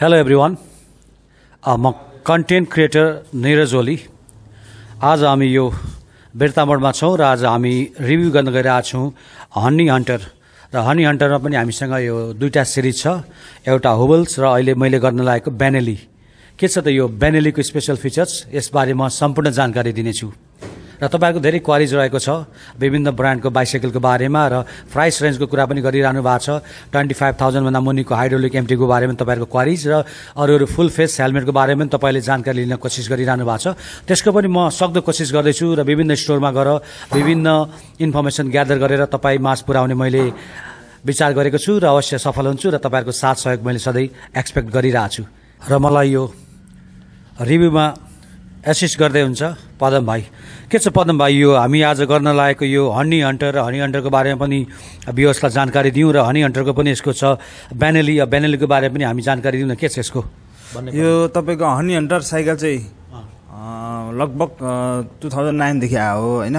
hello everyone म content creator Niraj Oli आज हामी यो बिर्तामोडमा छौँ र आज हामी रिभ्यू गर्न गइरहेको छौँ हनी हन्टर र हनी हन्टरमा पनि हामीसँग यो दुईवटा सिरिज छ एउटा हुबल्स र अहिले मैले गर्न लागेको बेनेली के छ त यो बेनेलीको स्पेसल फिचर्स यसबारे म सम्पूर्ण जानकारी दिनेछु र तपाईँहरूको धेरै क्वारिज रहेको छ विभिन्न ब्रान्डको बाइसाइकलको बारेमा र प्राइस रेन्जको कुरा पनि गरिरहनु भएको छ ट्वेन्टी फाइभ थाउजन्डभन्दा मुनिको हाइड्रोलिक एमटीको बारेमा तपाईँहरूको क्वारिज र अरू अरू फुल फेस हेलमेटको बारेमा पनि तपाईँले जानकारी लिन कोसिस गरिरहनु भएको छ त्यसको पनि म सक्दो कोसिस गर्दैछु र विभिन्न स्टोरमा गएर विभिन्न इन्फर्मेसन ग्यादर गरेर तपाईँ मास पुऱ्याउने मैले विचार गरेको छु र अवश्य सफल हुन्छु र तपाईँहरूको साथ सहयोग मैले सधैँ एक्सपेक्ट गरिरहेको छु र मलाई यो रिभ्यूमा एसिस्ट गर्दै हुन्छ पदम भाइ के छ पदम भाइ यो हामी आज गर्न लागेको यो हनी हन्टर र हनी हन्टरको बारेमा पनि व्यवस्था जानकारी दिउँ र हनी हन्टरको पनि यसको छ ब्यानेली ब्यानेलीको बारेमा पनि हामी जानकारी दिउँ न के छ यसको यो तपाईँको हनी हन्टर साइकल चाहिँ लगभग टु थाउजन्ड नाइनदेखि आयो होइन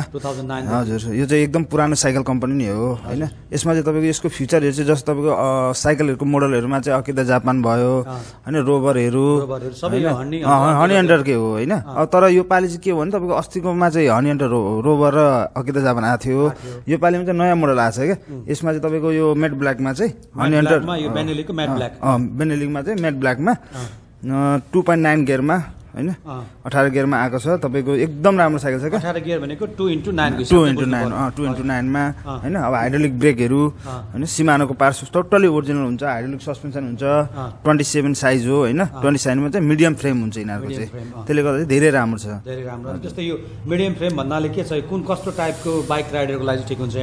हजुर यो चाहिँ एकदम पुरानो साइकल कम्पनी नै हो होइन यसमा चाहिँ तपाईँको यसको फ्युचरहरू चाहिँ जस्तो तपाईँको साइकलहरूको मोडलहरूमा चाहिँ अकिदा जापान भयो होइन रोबरहरू हनी हन्टरकै हो होइन तर यो पालि चाहिँ के हो भने तपाईँको अस्तिकोमा चाहिँ हनी हन्टर रोबर र अकिदा जापान आएको थियो यो पालिमा चाहिँ नयाँ मोडल आएको छ क्या यसमा चाहिँ तपाईँको यो मेट ब्ल्याकमा चाहिँ हनी ब्ल्याक बेनेलिकमा चाहिँ मेट ब्ल्याकमा टु पोइन्ट नाइन गियरमा होइन अठार गियरमा आएको छ तपाईँको एकदम राम्रो साइकल छ अठार गियर भनेको two into nine two into nine two into नाइनमा होइन अब हाइड्रोलिक ब्रेकहरू होइन सिमानोको पार्ट्स टोटली ओरिजिनल हुन्छ हाइड्रोलिक सस्पेन्सन हुन्छ ट्वेन्टी सेभेन साइज हो होइन ट्वेन्टी सेभेनमा चाहिँ मिडियम फ्रेम हुन्छ यिनीहरूको चाहिँ त्यसले गर्दा चाहिँ धेरै राम्रो छ धेरै राम्रो जस्तै यो मिडियम फ्रेम भन्नाले के छ कुन कस्तो टाइपको बाइक राइडरको लागि ठिक हुन्छ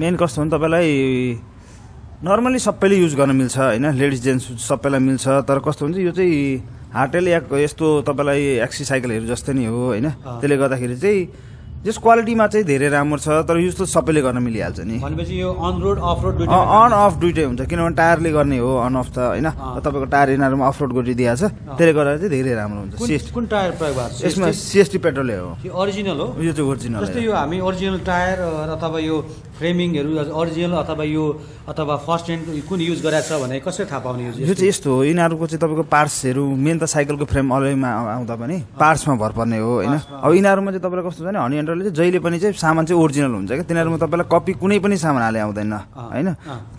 मेन कस्तो हो तपाईँलाई नर्मली सबैले युज गर्न मिल्छ होइन लेडिज जेन्ट्स सबैलाई मिल्छ तर कस्तो हुन्छ यो चाहिँ हार्टेल या यस्तो तपाईँलाई एक्सी साइकलहरू जस्तै नै हो होइन त्यसले गर्दाखेरि चाहिँ जस क्वालिटीमा चाहिँ धेरै राम्रो छ तर युज त सबैले गर्न मिलिहाल्छ नि यो on road off on off दुइटै हुन्छ किनभने टायरले गर्ने हो अन अफ त होइन तपाईँको टायर यिनीहरूमा अफ रोड गरिदिइहाल्छ त्यसले गर्दा चाहिँ धेरै राम्रो हुन्छ कुन टायर प्रयोग भएको छ यसमा सिएसटी पेट्रोलै हो यो ओरिजिनल हो यो चाहिँ ओरिजिनल जस्तै यो हामी ओरिजिनल टायर र अथवा यो फ्रेमिङहरू अरिजिनल अथवा यो अथवा फर्स्ट ह्यान्ड कुन युज गराएको छ भने कसरी थाहा पाउने यो चाहिँ यस्तो हो यिनीहरूको चाहिँ तपाईँको पार्ट्सहरू मेन त साइकलको फ्रेम अलैमा आउँदा पनि पार्ट्समा भर पर्ने हो होइन अब यिनीहरूमा चाहिँ तपाईँलाई कस्तो छ भने हनी हन्ड्रेडले चाहिँ जहिले पनि चाहिँ सामान चाहिँ ओरिजिनल हुन्छ क्या तिनीहरूमा तपाईँलाई कपी कुनै पनि सामान हाले आउँदैन होइन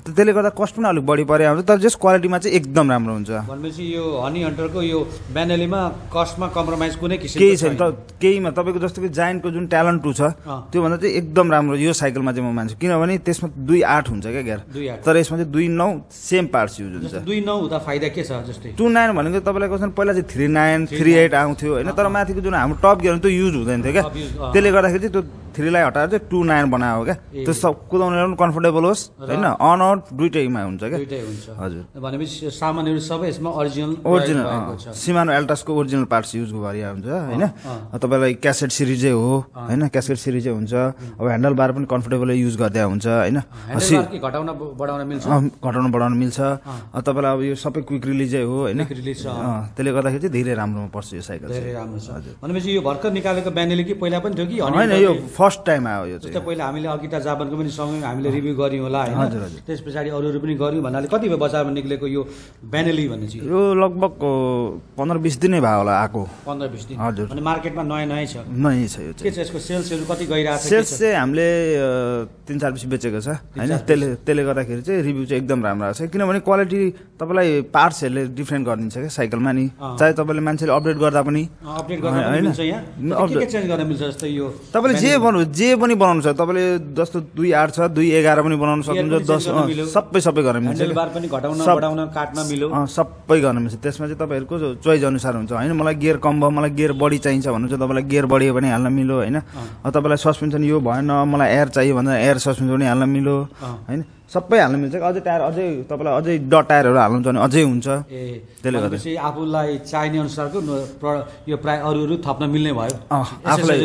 त्यसले गर्दा कस्ट पनि अलिक बढी परे आउँछ तर जस क्वालिटीमा चाहिँ एकदम राम्रो हुन्छ भनेपछि यो हनी हन्टरको यो ब्यानलीमा कस्टमा कम्प्रोमाइज कुनै केही छैन केहीमा तपाईँको जस्तो कि जाइन्टको जुन ट्यालेन्ट टू छ त्योभन्दा चाहिँ एकदम राम्रो यो साइकलमा चाहिँ म मान्छु किनभने त्यसमा दुई आठ हुन्छ क्या ग्यार तर यसमा चाहिँ दुई नौ सेम पार्ट्स युज हुन्छ दुई नौ हुँदा फाइदा के छ जस्तै टु नाइन भनेको तपाईँलाई कस्तो पहिला चाहिँ थ्री नाइन थ्री एट आउँथ्यो होइन तर माथिको जुन हाम्रो टप गियर त्यो युज हुँदैन थियो क्या त्यसले गर्दाखेरि चाहिँ त्यो थ्रीलाई हटाएर चाहिँ टु नाइन बनायो क्या त्यो सब कुदाउने पनि कम्फोर्टेबल होस् होइन अन आउट दुइटैमा हुन्छ क्या हजुर भनेपछि सामानहरू सबै यसमा ओरिजिनल ओरिजिनल सिमानो एल्टासको ओरिजिनल पार्ट्स युज गरिया हुन्छ होइन तपाईँलाई क्यासेट सिरिजै हो होइन क्यासेट सिरिजै हुन्छ अब ह्यान्डल बार पनि कम्फोर्टेबल युज गरिदिया हुन्छ होइन घटाउन बढाउन मिल्छ तपाईँलाई अब यो सबै क्विक रिलिजै हो होइन त्यसले गर्दाखेरि चाहिँ धेरै राम्रोमा पर्छ यो साइकल धेरै भनेपछि यो भर्खर निकालेको पहिला पनि थियो कि होइन फर्स्ट टाइम आयो यो चाहिँ पहिला हामीले अघिता जापानको पनि सँगै हामीले रिभ्यू गऱ्यौँ होला होइन त्यस पछाडि अरूहरू पनि गऱ्यौँ भन्नाले कति भयो बजारमा निक्लेको यो ब्यानेली भन्ने चिज यो लगभग पन्ध्र बिस दिनै भयो होला आएको पन्ध्र बिस दिन हजुर अनि मार्केटमा नयाँ नयाँ छ नयाँ छ यो के छ यसको सेल्सहरू कति गइरहेको छ सेल्स चाहिँ हामीले तिन चार बिस बेचेको छ होइन त्यसले त्यसले गर्दाखेरि चाहिँ रिभ्यू चाहिँ एकदम राम्रो आएको छ किनभने क्वालिटी तपाईँलाई पार्ट्सहरूले डिफ्रेन्ट गरिदिन्छ क्या साइकलमा नि चाहे तपाईँले मान्छेले अपडेट गर्दा पनि अपडेट गर्दा होइन तपाईँले जे बनाउनु जे पनि बनाउनु छ तपाईँले जस्तो दुई आठ छ दुई एघार पनि बनाउन सक्नुहुन्छ दस सबै सबै गर्न मिल्छ सबै गर्न मिल्छ त्यसमा चाहिँ तपाईँहरूको चोइज अनुसार हुन्छ होइन मलाई गियर कम भयो मलाई गियर बढी चाहिन्छ भन्नुहुन्छ तपाईँलाई गियर बढी पनि हाल्न मिलो होइन तपाईँलाई सस्पेन्सन यो भएन मलाई एयर चाहियो भने एयर सस्पेन्सन पनि हाल्न मिलो होइन सबै हाल्नु मिल्छ कि अझै टायर अझै तपाईँलाई अझै ड टायरहरू हाल्नु छ भने अझै हुन्छ त्यसले गर्दा आफूलाई चाहिने अनुसारको यो प्राय अरू अरू थप्न मिल्ने भयो आफूलाई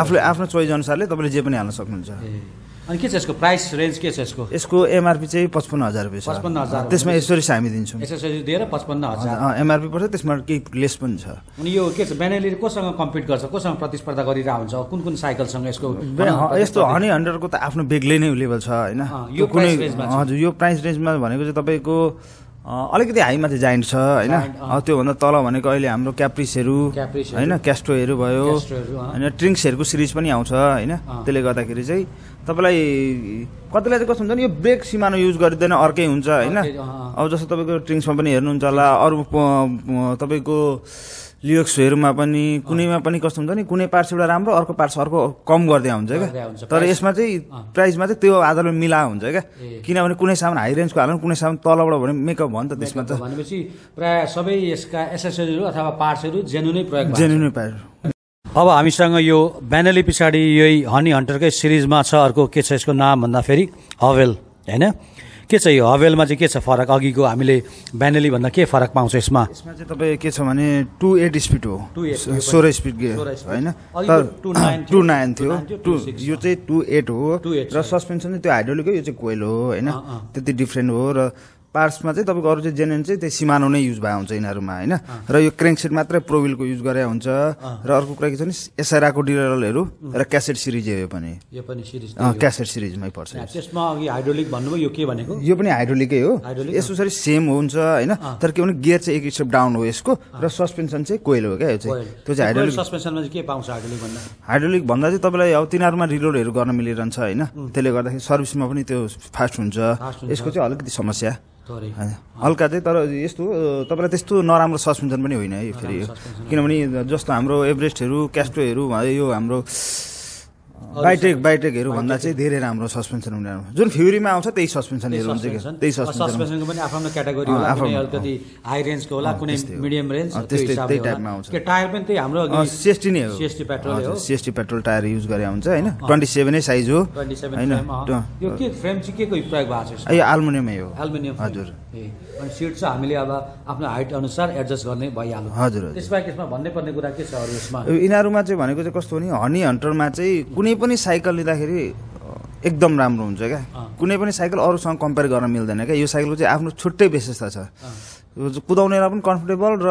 आफूले आफ्नो चोइज अनुसारले तपाईँले जे पनि हाल्न सक्नुहुन्छ अनि के छ यसको प्राइस रेन्ज के छ यसको यसको एमआरपी चाहिँ पचपन्न हजार रुपियाँ पचपन्न हजार त्यसमा एसोरिस हामी दिन्छौँ एसोरिस दिएर पचपन्न हजार एमआरपी पर्छ त्यसमा केही लेस पनि छ अनि यो के छ ब्यानेलीले कोसँग कम्पिट गर्छ कोसँग प्रतिस्पर्धा गरिरहेको हुन्छ कुन कुन साइकलसँग यसको यस्तो हनी हन्ड्रेडको त आफ्नो बेग्लै नै लेभल छ होइन यो कुनै हजुर यो प्राइस रेन्जमा भनेको चाहिँ तपाईँको अलिकति हाईमाथि जाइन्ट छ होइन त्योभन्दा तल भनेको अहिले हाम्रो क्याप्रिसहरू होइन क्यास्ट्रोहरू भयो होइन ट्रिङ्क्सहरूको सिरिज पनि आउँछ होइन त्यसले गर्दाखेरि चाहिँ तपाईँलाई कतिलाई चाहिँ कस्तो हुन्छ नि यो ब्रेक सिमानो युज गरिँदैन अर्कै हुन्छ होइन अब जस्तो तपाईँको ड्रिङ्क्समा पनि हेर्नुहुन्छ होला अरू तपाईँको लिरिक्सहरूमा पनि कुनैमा पनि कस्तो हुन्छ नि कुनै पार्ट्स एउटा राम्रो अर्को पार्ट्स अर्को कम गर्दै हुन्छ क्या तर यसमा चाहिँ प्राइसमा चाहिँ त्यो आधारमा मिला हुन्छ क्या किनभने कुनै सामान हाई रेन्जको हाल्नु कुनै सामान तलबाट भने मेकअप भयो नि त त्यसमा त भनेपछि प्रायः सबै यसका एसेसरीहरू अथवा पार्ट्सहरू जेन्युनै प्रयोग जेन्युनै पार्ट अब हामीसँग यो ब्यानली पछाडि यही हनी हन्टरकै सिरिजमा छ अर्को के छ यसको नाम भन्दाखेरि हवेल होइन के छ यो हवेलमा चाहिँ के छ फरक अघिको हामीले ब्यानली भन्दा के फरक पाउँछ यसमा यसमा चाहिँ तपाईँ के छ भने टु एट स्पिड हो सोह्र स्पिड होइन टु नाइन थियो टु यो चाहिँ टु एट हो र सस्पेन्सन चाहिँ त्यो हाइड्रोलिक हो यो चाहिँ कोइल हो होइन त्यति डिफ्रेन्ट हो र पार्ट्समा चाहिँ तपाईँको अरू चाहिँ जेनेन चाहिँ त्यही सिमानो नै युज भए हुन्छ यिनीहरूमा होइन र यो क्रेङ्कसेट मात्रै प्रोविलको युज गरे हुन्छ र अर्को कुरा के छ भने एसआरआको डिलरलहरू र क्यासेट सिरिज यो पनि यो पनि सिरिज क्यासेट सिरिजमै पर्छ त्यसमा अघि हाइड्रोलिक भन्नुभयो यो के भनेको यो पनि हाइड्रोलिकै हो यसो सरी सेम हुन्छ होइन तर के भने गियर चाहिँ एक स्टेप डाउन हो यसको र सस्पेन्सन चाहिँ कोइल हो क्या यो चाहिँ त्यो चाहिँ हाइड्रोलिक सस्पेन्सनमा के पाउँछ हाइड्रोलिक भन्दा हाइड्रोलिक भन्दा चाहिँ तपाईँलाई अब तिनीहरूमा रिलोडहरू गर्न मिलिरहन्छ होइन त्यसले गर्दाखेरि सर्भिसमा पनि त्यो फास्ट हुन्छ यसको चाहिँ अलिकति समस्या हल्का चाहिँ तर यस्तो तपाईँलाई त्यस्तो नराम्रो सस्पेन्सन पनि होइन है फेरि किनभने जस्तो हाम्रो एभरेस्टहरू क्यास्ट्रोहरू यो हाम्रो बाइटेक बाइटेकहरू भन्दा चाहिँ धेरै राम्रो सस्पेन्सन हुने जुन फ्युरीमा आउँछ त्यही सस्पेन्सनहरू हुन्छ त्यही सस्पेन्सनको पनि आफ्नो क्याटेगोरी होला अलिकति हाई रेन्जको होला कुनै मिडियम रेन्ज त्यस्तै त्यही टाइपमा आउँछ टायर पनि त्यही हाम्रो सिएसटी नै हो सेस्टी पेट्रोल हो सेस्टी पेट्रोल टायर युज गरे हुन्छ होइन ट्वेन्टी सेभेनै साइज हो होइन यो के फ्रेम चाहिँ के को प्रयोग भएको छ यो आल्मुनियमै हो आल्मुनियम हजुर अनि सिट चाहिँ हामीले अब आफ्नो हाइट अनुसार एडजस्ट गर्ने भइहाल्यो हजुर त्यसबाहेक यसमा भन्नैपर्ने कुरा के छ अरू यसमा यिनीहरूमा चाहिँ भनेको चाहिँ कस्तो भने हनी हन्टरमा चाहिँ कुनै पनि साइकल लिँदाखेरि एकदम राम्रो हुन्छ क्या कुनै पनि साइकल अरूसँग कम्पेयर गर्न मिल्दैन क्या यो साइकलको चाहिँ आफ्नो छुट्टै विशेषता छ कुदाउनेलाई पनि कम्फोर्टेबल र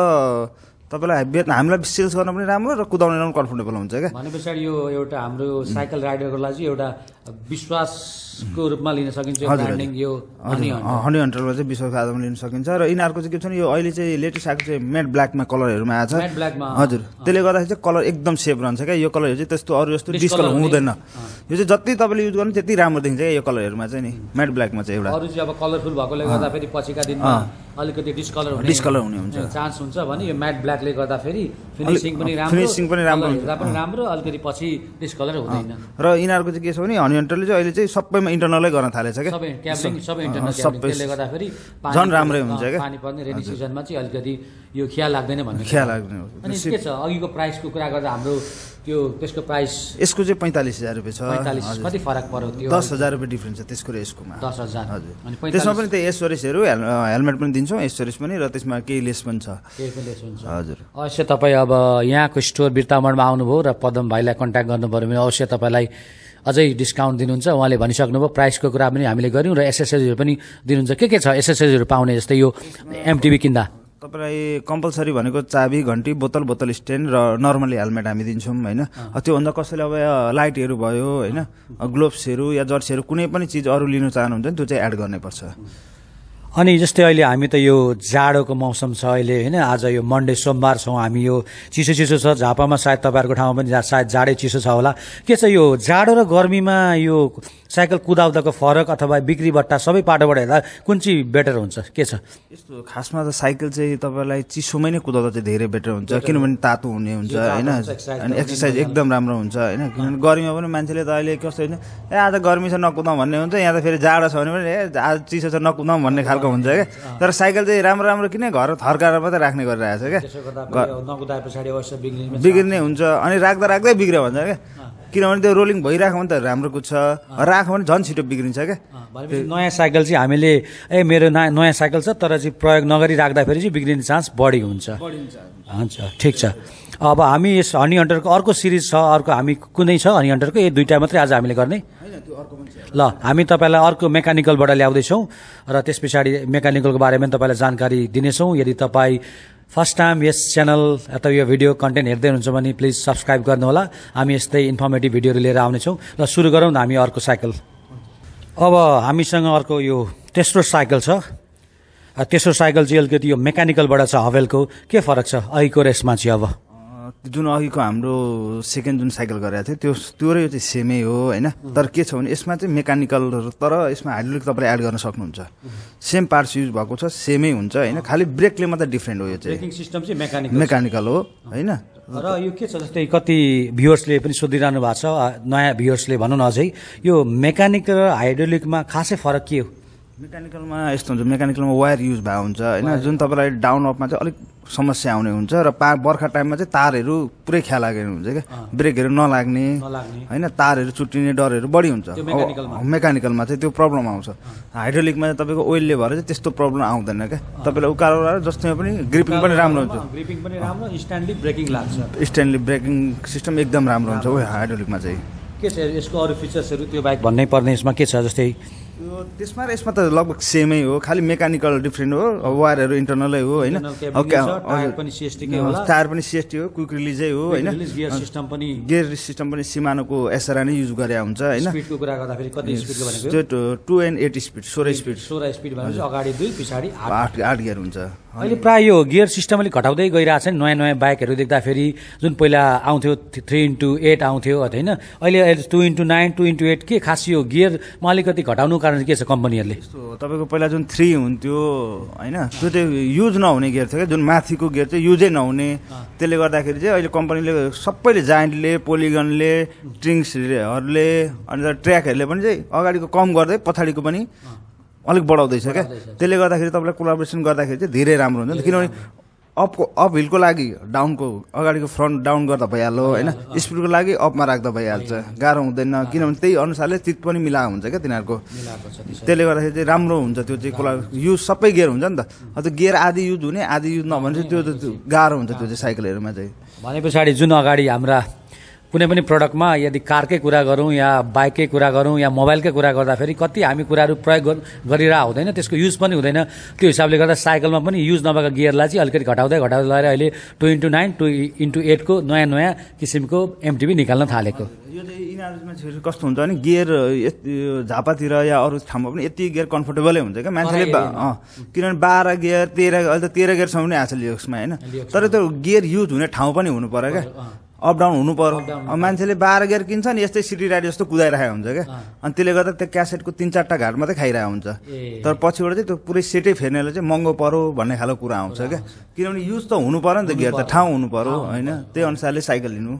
तपाईँलाई बेच्न हामीलाई सेल्स गर्न पनि राम्रो र कुदाउनेलाई पनि कम्फोर्टेबल हुन्छ क्या भने पछाडि यो एउटा हाम्रो साइकल राइडरको लागि एउटा विश्वासको रूपमा लिन सकिन्छ यो हनी हन्ड्रेडमा चाहिँ विश्वासको आधारमा लिन सकिन्छ र यिनीहरूको चाहिँ के छ भने यो अहिले चाहिँ लेटेस्ट आएको चाहिँ मेट ब्ल्याकमा कलरहरूमा आएको छ ब्ल्याकमा हजुर त्यसले गर्दाखेरि चाहिँ कलर एकदम सेफ रहन्छ क्या यो कलरहरू चाहिँ त्यस्तो अरू जस्तो डिस्कलर हुँदैन यो चाहिँ जति तपाईँले युज गर्नु त्यति राम्रो देखिन्छ क्या यो कलरहरूमा चाहिँ नि मेट ब्ल्याकमा चाहिँ एउटा अरू चाहिँ अब कलरफुल भएकोले गर्दा फेरि पछिका दिनमा अलिकति डिस्कलर डिस्कलर हुने हुन्छ चान्स हुन्छ भने यो म्याट ब्ल्याकले गर्दा फेरि फिनिसिङ पनि राम्रो फिनिसिङ पनि राम्रो पनि राम्रो अलिकति पछि डिस्कलर हुँदैन र यिनीहरूको चाहिँ के छ भने हन्ड्रेडले चाहिँ अहिले चाहिँ सबैमा इन्टरनलै गर्न थालेछ क्या सबै सबै त्यसले गर्दाखेरि झन् राम्रै हुन्छ क्या पानी पर्ने रेनी सिजनमा चाहिँ अलिकति यो खिया लाग्दैन भन्ने खिया लाग्दैन अनि के छ अघिको प्राइसको कुरा गर्दा हाम्रो त्यो त्यसको प्राइस यसको चाहिँ पैँतालिस हजार रुपियाँ छ पैँतालिस कति फरक पर्यो त्यो दस हजार रुपियाँ डिफ्रेन्स छ त्यसको र यसकोमा दस हजार हजुर अनि त्यसमा पनि त्यो एसोरेसहरू हेलमेट पनि दिन्छौँ एसोरेस पनि र त्यसमा केही लेस पनि छ केही पनि लेस हुन्छ हजुर अवश्य तपाईँ अब यहाँको स्टोर बिर्तामणमा आउनुभयो र पदम भाइलाई कन्ट्याक्ट गर्नु भने अवश्य तपाईँलाई अझै डिस्काउन्ट दिनुहुन्छ उहाँले भनिसक्नुभयो प्राइसको कुरा पनि हामीले गऱ्यौँ र एसएसएजहरू पनि दिनुहुन्छ के के छ एसएसएजहरू पाउने जस्तै यो एमटिभी किन्दा तपाईँलाई कम्पलसरी भनेको चाबी घन्टी बोतल बोतल स्ट्यान्ड र नर्मली हेलमेट हामी दिन्छौँ होइन त्योभन्दा कसैले अब लाइटहरू भयो होइन ग्लोभ्सहरू या जर्सीहरू कुनै पनि चिज अरू लिनु चाहनुहुन्छ नि त्यो चाहिँ एड गर्नैपर्छ अनि जस्तै अहिले हामी त यो जाडोको मौसम छ अहिले होइन आज यो मन्डे सोमबार छौँ हामी यो चिसो चिसो छ झापामा सायद तपाईँहरूको ठाउँमा पनि सायद जाडै चिसो छ होला के छ यो जाडो र गर्मीमा यो साइकल कुदाउँदाको फरक अथवा बिक्री बट्टा सबै पाटोबाट हेर्दा कुन चाहिँ बेटर हुन्छ के छ यस्तो खासमा त साइकल चाहिँ तपाईँलाई चिसोमै नै कुदाउँदा चाहिँ धेरै बेटर हुन्छ किनभने तातो हुने हुन्छ होइन अनि एक्सर्साइज एकदम राम्रो हुन्छ होइन किनभने गर्मीमा पनि मान्छेले त अहिले कस्तो होइन ए आज गर्मी छ नकुदाउँ भन्ने हुन्छ यहाँ त फेरि जाडो छ भने पनि ए आज चिसो छ नकुदाउँ भन्ने खालको भएको हुन्छ क्या तर साइकल चाहिँ राम्रो राम्रो किन घर थर्काएर मात्रै राख्ने गरिरहेको छ क्या बिग्रिने हुन्छ अनि राख्दा राख्दै बिग्रियो भन्छ क्या किनभने त्यो रोलिङ भइरहेको भने त राम्रो कुद्छ राख्यो भने झन् छिटो बिग्रिन्छ क्या नयाँ साइकल चाहिँ हामीले ए मेरो नयाँ साइकल छ तर चाहिँ प्रयोग नगरी राख्दाखेरि चाहिँ बिग्रिने चान्स बढी हुन्छ हुन्छ ठिक छ अब हामी यस हनी हन्टरको अर्को सिरिज छ अर्को हामी कुनै छ हनी हन्टरको ए दुइटा मात्रै आज हामीले गर्ने ल हामी तपाईँलाई अर्को मेकानिकलबाट ल्याउँदैछौँ र त्यस पछाडि मेकानिकलको बारेमा तपाईँलाई जानकारी दिनेछौँ यदि तपाईँ फर्स्ट टाइम यस च्यानल अथवा यो भिडियो कन्टेन्ट हेर्दै हुनुहुन्छ भने प्लिज सब्सक्राइब गर्नुहोला हामी यस्तै इन्फर्मेटिभ भिडियोहरू लिएर आउनेछौँ र सुरु गरौँ न हामी अर्को साइकल अब हामीसँग अर्को यो तेस्रो साइकल छ तेस्रो साइकल चाहिँ अलिकति यो मेकानिकलबाट छ हवेलको के फरक छ अहिलेको रेसमा चाहिँ अब जुन अघिको हाम्रो सेकेन्ड जुन साइकल गरेको थियो त्यो त्यो र यो चाहिँ सेमै हो होइन तर के छ भने यसमा चाहिँ मेकानिकल तर यसमा हाइड्रोलिक तपाईँले एड गर्न सक्नुहुन्छ सेम पार्ट्स युज भएको छ सेमै हुन्छ होइन खालि ब्रेकले मात्रै डिफ्रेन्ट हो यो चाहिँ सिस्टम चाहिँ मेकानिकल मेकानिकल हो होइन र यो के छ जस्तै कति भ्युवर्सले पनि सोधिरहनु भएको छ नयाँ भ्युवर्सले भनौँ न अझै यो मेकानिक र हाइड्रोलिकमा खासै फरक के हो मेकानिकलमा यस्तो हुन्छ मेकानिकलमा वायर युज भएको हुन्छ होइन जुन तपाईँलाई डाउन अपमा चाहिँ अलिक समस्या आउने हुन्छ र पा बर्खा टाइममा चाहिँ तारहरू पुरै ख्याल लागेर हुन्छ क्या ब्रेकहरू नलाग्ने होइन तारहरू चुट्टिने डरहरू बढी हुन्छ मेकानिकलमा चाहिँ त्यो प्रब्लम आउँछ हाइड्रोलिकमा चाहिँ तपाईँको ओइलले भएर चाहिँ त्यस्तो प्रब्लम आउँदैन क्या तपाईँलाई उकालो जस्तोमा पनि ग्रिपिङ पनि राम्रो हुन्छ ग्रिपिङ पनि राम्रो स्ट्यान्डली ब्रेकिङ लाग्छ स्ट्यान्डली ब्रेकिङ सिस्टम एकदम राम्रो हुन्छ हाइड्रोलिकमा चाहिँ के छ यसको अरू फिचर्सहरू त्यो बाइक भन्नै पर्ने यसमा के छ जस्तै त्यसमा र यसमा त लगभग सेमै हो खालि मेकानिकल डिफ्रेन्ट हो वायरहरू इन्टरनलै हो होइन टायर पनि सिएसटी हो क्विक रिलिजै हो होइन गियर सिस्टम पनि गियर सिस्टम पनि सिमानोको एसरा नै युज गरे हुन्छ होइन टु एन्ड एट स्पिड सोह्र स्पिड सोह्र स्पिड भनेपछि अगाडि दुई पछाडि आठ आठ गियर हुन्छ अहिले प्रायः यो गियर सिस्टम अलिक घटाउँदै गइरहेको छ नि नयाँ नयाँ बाइकहरू देख्दाखेरि जुन पहिला आउँथ्यो थ्री इन्टु एट आउँथ्यो होइन अहिले अहिले two into nine two into eight के खास यो गियरमा अलिकति घटाउनु कारण के छ कम्पनीहरूले तपाईँको पहिला जुन थ्री हुन्थ्यो होइन त्यो चाहिँ युज नहुने गियर थियो क्या जुन माथिको गियर चाहिँ युजै नहुने त्यसले गर्दाखेरि चाहिँ अहिले कम्पनीले सबैले जाइन्टले पोलिगनले ट्रिङ्सहरूले अनि ट्र्याकहरूले पनि चाहिँ अगाडिको कम गर्दै पछाडिको पनि अलिक बढाउँदैछ क्या त्यसले गर्दाखेरि तपाईँलाई कोलाबोरेसन गर्दाखेरि चाहिँ धेरै राम्रो हुन्छ किनभने अपको अप हिलको लागि डाउनको अगाडिको फ्रन्ट डाउन गर्दा भइहाल्यो होइन स्पिडको लागि अपमा राख्दा भइहाल्छ गाह्रो हुँदैन किनभने त्यही अनुसारले चित पनि मिलाएको हुन्छ क्या तिनीहरूको त्यसले गर्दाखेरि चाहिँ राम्रो हुन्छ त्यो चाहिँ कोला युज सबै गियर हुन्छ नि त अन्त गियर आधी युज हुने आधी युज नभने चाहिँ त्यो गाह्रो हुन्छ त्यो चाहिँ साइकलहरूमा चाहिँ भने पछाडि जुन अगाडि हाम्रा कुनै पनि प्रडक्टमा यदि कारकै कुरा गरौँ या बाइककै कुरा गरौँ या मोबाइलकै कुरा गर्दाखेरि कति हामी कुराहरू प्रयोग गरिरह हुँदैन त्यसको युज पनि हुँदैन त्यो हिसाबले गर्दा साइकलमा पनि युज नभएको गियरलाई चाहिँ अलिकति घटाउँदै घटाउँदै लगाएर अहिले two into nine two into एटको नयाँ नयाँ किसिमको एमटिभी निकाल्न थालेको यो चाहिँ यिनीहरू मान्छेहरू कस्तो हुन्छ भने गियर झापातिर या अरू ठाउँमा पनि यति गियर कम्फर्टेबलै हुन्छ क्या मान्छेले किनभने बाह्र गियर तेह्र अहिले त तेह्र गियरसम्म पनि आएको छ लियोक्समा होइन तर त्यो गियर युज हुने ठाउँ पनि हुनु पऱ्यो क्या अपडाउन हुनु पर्यो मान्छेले बाह्र गियर किन्छ नि यस्तै सिटी राइड जस्तो कुदाइरहेको हुन्छ क्या अनि त्यसले गर्दा त्यो क्यासेटको तिन चारवटा घाट मात्रै खाइरहेको हुन्छ तर पछिबाट चाहिँ त्यो पुरै सेटै फेर्नेले चाहिँ महँगो पर्यो भन्ने खालको कुरा आउँछ क्या किनभने युज त हुनु पर्यो नि त गियर त ठाउँ हुनु पर्यो होइन त्यही अनुसारले साइकल लिनु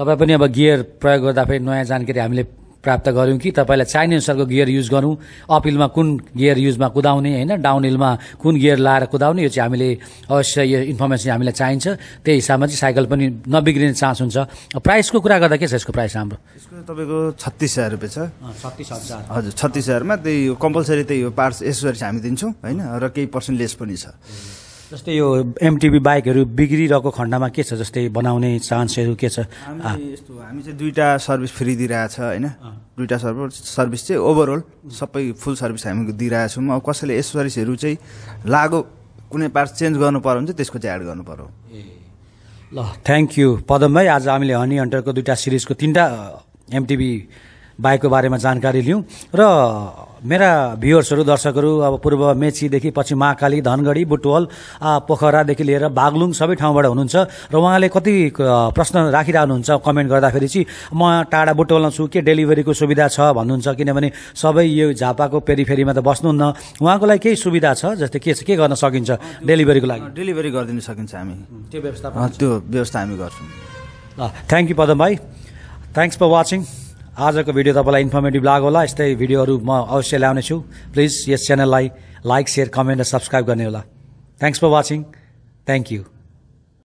तपाईँ पनि अब गियर प्रयोग गर्दा फेरि नयाँ जानकारी हामीले प्राप्त गऱ्यौँ कि तपाईँलाई चाहिने अनुसारको गियर युज गरौँ अपिलमा कुन गियर युजमा कुदाउने होइन डाउन हिलमा कुन गियर लाएर कुदाउने यो चाहिँ हामीले अवश्य यो इन्फर्मेसन हामीलाई चाहिन्छ त्यही हिसाबमा चाहिँ साइकल पनि नबिग्रिने चान्स हुन्छ प्राइसको कुरा गर्दा के छ यसको प्राइस हाम्रो यसको तपाईँको छत्तिस हजार रुपियाँ छ छत्तिस हजार हजुर छत्तिस हजारमा त्यही कम्पलसरी त्यही हो पार्ट्स यसरी हामी दिन्छौँ होइन र केही पर्सेन्ट लेस पनि छ जस्तै यो एमटिभी बाइकहरू बिग्रिरहेको खण्डमा के छ जस्तै बनाउने चान्सहरू के छ यस्तो हामी चाहिँ दुईवटा सर्भिस फ्री दिइरहेछ होइन दुईवटा सर्भिस सर्भिस चाहिँ ओभरअल सबै फुल सर्भिस हामी दिइरहेछौँ अब कसैले यस चाहिँ लागो कुनै पार्ट चेन्ज गर्नु पऱ्यो भने चाहिँ त्यसको चाहिँ एड गर्नु पऱ्यो ल थ्याङ्क यू पदम भाइ आज हामीले हनी हन्टरको दुईवटा सिरिजको तिनवटा एमटिभी बाइकको बारेमा जानकारी लियौँ र मेरा भ्युवर्सहरू दर्शकहरू अब पूर्व मेचीदेखि पछि महाकाली धनगढी बुटवल पोखरादेखि लिएर बागलुङ सबै ठाउँबाट हुनुहुन्छ र उहाँले कति प्रश्न राखिरहनुहुन्छ कमेन्ट गर्दाखेरि चाहिँ म टाढा बुटवलमा छु के डेलिभरीको सुविधा छ भन्नुहुन्छ किनभने सबै यो झापाको पेरिफेरीमा त बस्नुहुन्न उहाँको लागि केही सुविधा छ जस्तै के छ के गर्न सकिन्छ डेलिभरीको लागि डेलिभरी गरिदिन सकिन्छ हामी त्यो व्यवस्था त्यो व्यवस्था हामी गर्छौँ ल थ्याङ्क यू पदम भाइ थ्याङ्क्स फर वाचिङ आजको भिडियो तपाईँलाई इन्फर्मेटिभ लाग्यो होला यस्तै भिडियोहरू म अवश्य छु प्लिज यस च्यानललाई लाइक सेयर कमेन्ट र सब्सक्राइब गर्ने होला thanks for watching thank you